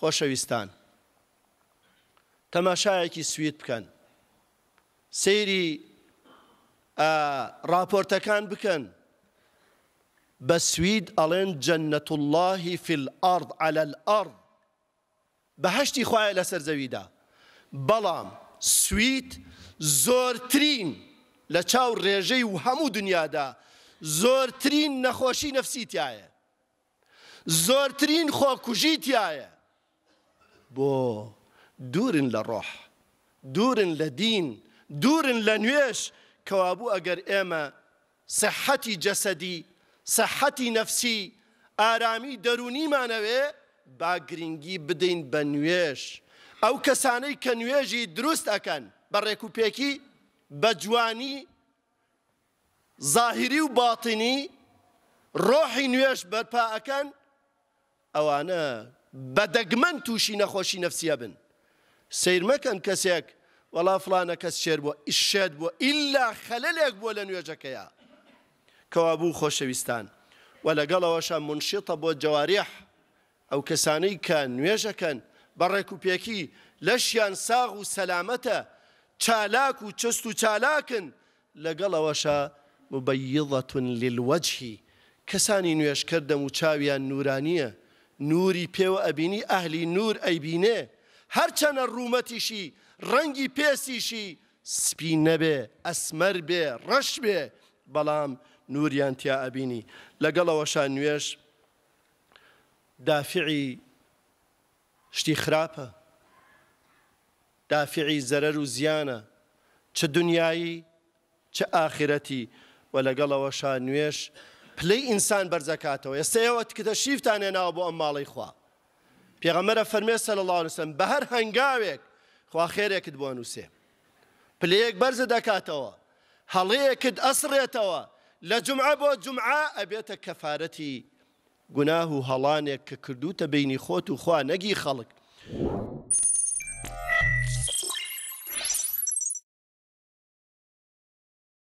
خۆشەویستان تەماشایەکی سویت بکەن سەیری راپۆرتەکان بکەن بە سوید ئەڵێن جەنەت اللهی فیل الأرض على الأرض بەهشتی خوایە لەسەر زەویدا بەڵام سویت زۆرترین لە چاو ڕێژەی و هەموو دنیادا زۆرترین نەخۆشی نەفسیتیایە زۆرترین خۆکوژیتیایە بۆ دوورن لە ڕۆح دوورن لە دین دوورن لە نوێش کەوابوو ئەگەر ئێمە سەحەتی جەسەدی سەحەتی نەفسی ئارامی دەرونیمانەوێ با گرنگی بدەین بە نوێش ئەو کەسانەی کە نوێژی دروست ئەکەن بە ڕێکوپێکی بە جوانی زاهری و باتنی ڕۆحی نوێش بەرپا ئەەکەن ئەوانە بە دەگمەن تووشی نەخۆشی نەفسیە بن سیر مەکەن کەسێک وەڵا فلانە کەس شێر بووە ئیشێت بووە ئللا خەلەلێک بووە لە نوێژەکەیە کەوا بوو خۆشەویستان و لەگەڵەوەشە منشیتە بۆ جوواریح ئەو کەسانەی کە نوێژەکەن بەڕێک و پێکی لەشیان ساغ و سەلامەتە چالاک و چست و چالاکن لەگەڵەوەشە مبەیڵەتون للوەجهی کەسانی نوێشکردم و چاویان نورانیە نوری پێوە ئەبینی ئەهلی نور ئەیبینێ هەرچەنە ڕوومەتیشی ڕەنگی پێسیشی سپی نەبێ ئەسمەر بێ ڕەش بێ بەڵام نوریان تیا ئەبینی لەگەڵەوەشان نوێش دافعی شتی خراپە دافعی زەرەر و زیانە چه دنیایی چه ئاخرەتی و لەگەڵەوەشان نوێش پلەی ئینسان بەرزەکاتەوە ئێستەوە کە شیفتان هێناوە بۆ ئەم ماڵی خوا پێغەمەرە فەرمێ سە لە لاوسم بە هەر هەنگاوێک خوا خێرێکت بۆ نووسێ پلەیەک بەرزە دەکاتەوە هەڵەیەکت ئەسڕێتەوە لە جمعە بۆ جمعە ئەبێتە کەفاەتی گوناه و هەڵانێک کە کردوتە بینی خۆت و خوا نەگی خەڵک.